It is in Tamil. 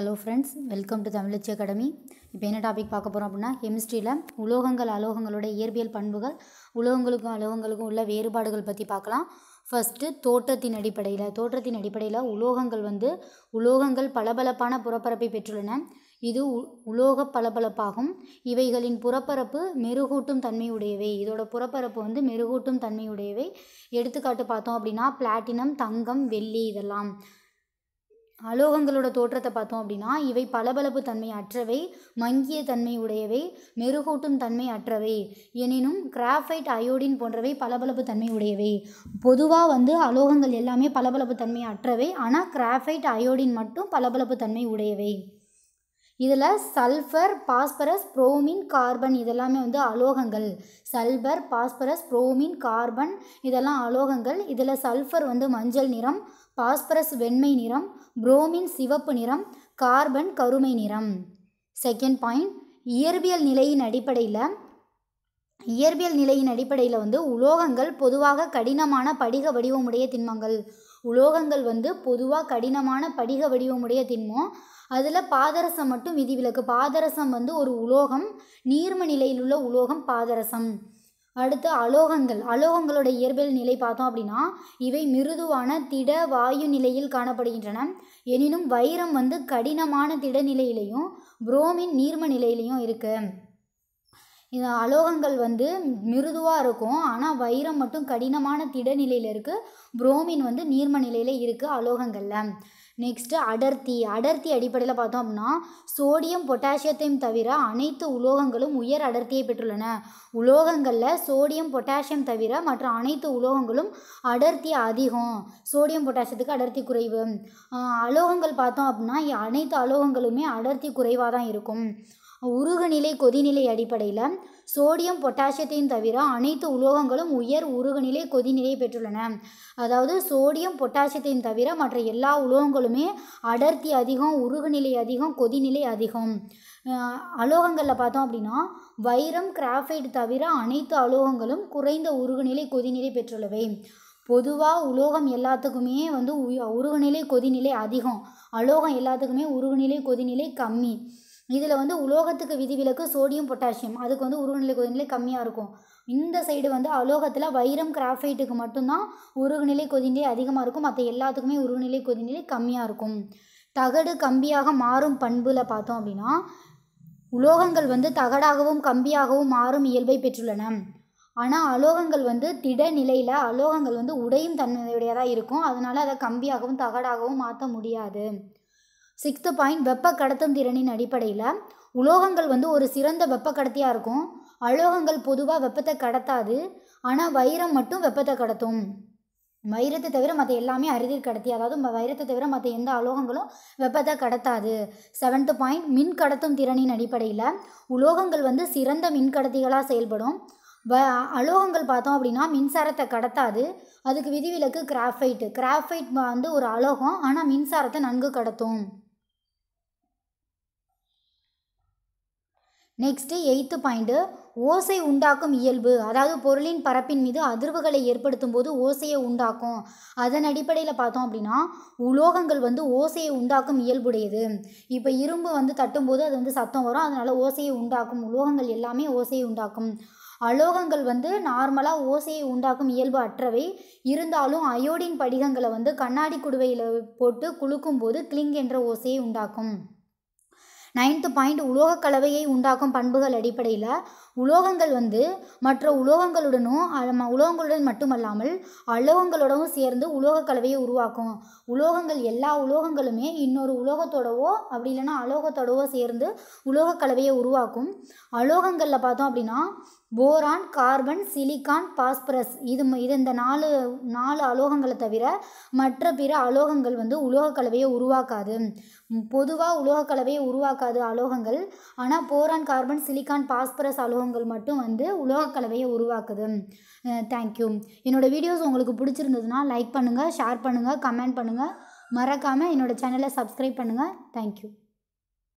hello friends welcome to Tamizhachi academy இப்போ என்ன டாபிக் பார்க்க போகிறோம் அப்படின்னா கெமிஸ்ட்ரியில் உலோகங்கள் அலோகங்களோட இயற்பியல் பண்புகள் உலோகங்களுக்கும் அலோகங்களுக்கும் உள்ள வேறுபாடுகள் பற்றி பார்க்கலாம் ஃபஸ்ட்டு தோட்டத்தின் அடிப்படையில் தோற்றத்தின் அடிப்படையில் உலோகங்கள் வந்து உலோகங்கள் பளபளப்பான புறப்பரப்பை பெற்றுள்ளன இது உலோக பளபளப்பாகும் இவைகளின் புறப்பரப்பு மெருகூட்டும் தன்மையுடையவை இதோட புறப்பரப்பு வந்து மெருகூட்டும் தன்மையுடையவை எடுத்துக்காட்டு பார்த்தோம் அப்படின்னா பிளாட்டினம் தங்கம் வெள்ளி இதெல்லாம் அலோகங்களோட தோற்றத்தை பார்த்தோம் அப்படின்னா இவை பளபளப்பு தன்மை அற்றவை மங்கிய தன்மை உடையவை மெருகூட்டும் தன்மை அற்றவை எனினும் கிராஃபைட் அயோடின் போன்றவை பளபளப்பு தன்மை உடையவை பொதுவாக வந்து அலோகங்கள் எல்லாமே பளபளப்பு தன்மை அற்றவை ஆனால் கிராஃபைட் அயோடின் மட்டும் பளபளப்பு தன்மை உடையவை இதில் சல்ஃபர் பாஸ்பரஸ் புரோமின் கார்பன் இதெல்லாமே வந்து அலோகங்கள் சல்பர் பாஸ்பரஸ் புரோமின் கார்பன் இதெல்லாம் அலோகங்கள் இதில் சல்ஃபர் வந்து மஞ்சள் நிறம் பாஸ்பரஸ் வெண்மை நிறம் புரோமின் சிவப்பு நிறம் கார்பன் கருமை நிறம் செகண்ட் பாயிண்ட் இயற்பியல் நிலையின் அடிப்படையில் இயற்பியல் நிலையின் அடிப்படையில் வந்து உலோகங்கள் பொதுவாக கடினமான படிக வடிவமுடைய திண்மங்கள் உலோகங்கள் வந்து பொதுவாக கடினமான படிக வடிவமுடைய திண்மம் அதில் பாதரசம் மட்டும் விதிவிலக்கு பாதரசம் வந்து ஒரு உலோகம் நீர்ம நிலையில் உள்ள உலோகம் பாதரசம் அடுத்து அலோகங்கள் அலோகங்களோட இயற்பியல் நிலை பார்த்தோம் அப்படின்னா இவை மிருதுவான திட வாயு நிலையில் காணப்படுகின்றன எனினும் வைரம் வந்து கடினமான திட நிலையிலையும் புரோமின் நீர்ம நிலையிலையும் இருக்குது இந்த அலோகங்கள் வந்து மிருதுவாக இருக்கும் ஆனால் வைரம் மட்டும் கடினமான திட நிலையில் இருக்குது புரோமின் வந்து நீர்ம நிலையில் இருக்குது அலோகங்களில் நெக்ஸ்ட்டு அடர்த்தி அடர்த்தி அடிப்படையில் பார்த்தோம் அப்படின்னா சோடியம் பொட்டாசியத்தையும் தவிர அனைத்து உலோகங்களும் உயர் அடர்த்தியை பெற்றுள்ளன உலோகங்களில் சோடியம் பொட்டாசியம் தவிர மற்ற அனைத்து உலோகங்களும் அடர்த்தி அதிகம் சோடியம் பொட்டாசியத்துக்கு அடர்த்தி குறைவு அலோகங்கள் பார்த்தோம் அப்படின்னா அனைத்து அலோகங்களுமே அடர்த்தி குறைவாக தான் இருக்கும் உருகுநிலை கொதிநிலை அடிப்படையில் சோடியம் பொட்டாசியத்தையும் தவிர அனைத்து உலோகங்களும் உயர் உருகுநிலை கொதிநிலை பெற்றுள்ளன அதாவது சோடியம் பொட்டாசியத்தையும் தவிர மற்ற எல்லா உலோகங்களுமே அடர்த்தி அதிகம் உருகுநிலை அதிகம் கொதிநிலை அதிகம் அலோகங்களில் பார்த்தோம் அப்படின்னா வைரம் கிராஃபைட் தவிர அனைத்து அலோகங்களும் குறைந்த உருகுநிலை கொதிநிலை பெற்றுள்ளவை பொதுவாக உலோகம் எல்லாத்துக்குமே வந்து உருகுநிலை கொதிநிலை அதிகம் அலோகம் எல்லாத்துக்குமே உருகுநிலை கொதிநிலை கம்மி இதில் வந்து உலோகத்துக்கு விதிவிலக்கு சோடியம் பொட்டாசியம் அதுக்கு வந்து உருகுநிலை கொதிநிலை கம்மியாக இருக்கும் இந்த சைடு வந்து அலோகத்தில் வைரம் கிராஃபைட்டுக்கு மட்டும்தான் உருகுநிலை கொதிநிலை அதிகமாக இருக்கும் மற்ற எல்லாத்துக்குமே உருகுநிலை கொதிநிலை கம்மியாக இருக்கும் தகடு கம்பியாக மாறும் பண்பில் பார்த்தோம் அப்படின்னா உலோகங்கள் வந்து தகடாகவும் கம்பியாகவும் மாறும் இயல்பை பெற்றுள்ளன ஆனால் அலோகங்கள் வந்து திட நிலையில் அலோகங்கள் வந்து உடையும் தன்மையுடையதாக இருக்கும் அதனால் அதை கம்பியாகவும் தகடாகவும் மாற்ற முடியாது சிக்ஸ்த்து பாயிண்ட் வெப்ப கடத்தும் திறனின் அடிப்படையில் உலோகங்கள் வந்து ஒரு சிறந்த வெப்ப கடத்தியாக இருக்கும் அலோகங்கள் பொதுவாக வெப்பத்தை கடத்தாது ஆனால் வைரம் மட்டும் வெப்பத்தை கடத்தும் வைரத்தை தவிர மற்ற எல்லாமே அரிதிர் கடத்தி அதாவது வைரத்தை தவிர மற்ற எந்த அலோகங்களும் வெப்பத்தை கடத்தாது செவன்த்து பாயிண்ட் மின் கடத்தும் திறனின் அடிப்படையில் உலோகங்கள் வந்து சிறந்த மின் கடத்திகளாக செயல்படும் வ அலோகங்கள் பார்த்தோம் அப்படின்னா மின்சாரத்தை கடத்தாது அதுக்கு விதிவிலக்கு கிராஃபைட்டு கிராஃபைட் வந்து ஒரு அலோகம் ஆனால் மின்சாரத்தை நன்கு கடத்தும் நெக்ஸ்ட்டு எயித்து பாயிண்ட்டு ஓசை உண்டாக்கும் இயல்பு அதாவது பொருளின் பரப்பின் மீது அதிர்வுகளை ஏற்படுத்தும் போது ஓசையை உண்டாக்கும் அதன் அடிப்படையில் பார்த்தோம் அப்படின்னா உலோகங்கள் வந்து ஓசையை உண்டாக்கும் இயல்புடையது இப்போ இரும்பு வந்து தட்டும்போது அது வந்து சத்தம் வரும் அதனால் ஓசையை உண்டாக்கும் உலோகங்கள் எல்லாமே ஓசையை உண்டாக்கும் அலோகங்கள் வந்து நார்மலாக ஓசையை உண்டாக்கும் இயல்பு அற்றவை இருந்தாலும் அயோடின் படிகங்களை வந்து கண்ணாடி குடுவையில் போட்டு குலுக்கும்போது கிளிங் என்ற ஓசையை உண்டாக்கும் நைன்த்து பாயிண்ட் உலோக கலவையை உண்டாக்கும் பண்புகள் அடிப்படையில் உலோகங்கள் வந்து மற்ற உலோகங்களுடனும் உலோகங்களுடன் மட்டுமல்லாமல் அலோகங்களோடவும் சேர்ந்து உலோக கலவையை உருவாக்கும் உலோகங்கள் எல்லா உலோகங்களுமே இன்னொரு உலோகத்தோடவோ அப்படி இல்லைன்னா அலோகத்தோடவோ சேர்ந்து உலோக கலவையை உருவாக்கும் அலோகங்களில் பார்த்தோம் அப்படின்னா போரான் கார்பன் சிலிகான் பாஸ்பரஸ் இது இது இந்த நாலு நாலு அலோகங்களை தவிர மற்ற பிற அலோகங்கள் வந்து உலோக கலவையை உருவாக்காது பொதுவாக உலோக கலவையை உருவாக்காது அலோகங்கள் ஆனால் போரான் கார்பன் சிலிகான் பாஸ்பரஸ் அலோகங்கள் சாதகங்கள் மட்டும் வந்து உலகக்கலவையை உருவாக்குது தேங்க்யூ என்னோடய வீடியோஸ் உங்களுக்கு பிடிச்சிருந்ததுன்னா லைக் பண்ணுங்கள் ஷேர் பண்ணுங்கள் கமெண்ட் பண்ணுங்கள் மறக்காமல் என்னோடய சேனலை சப்ஸ்கிரைப் பண்ணுங்கள் தேங்க்யூ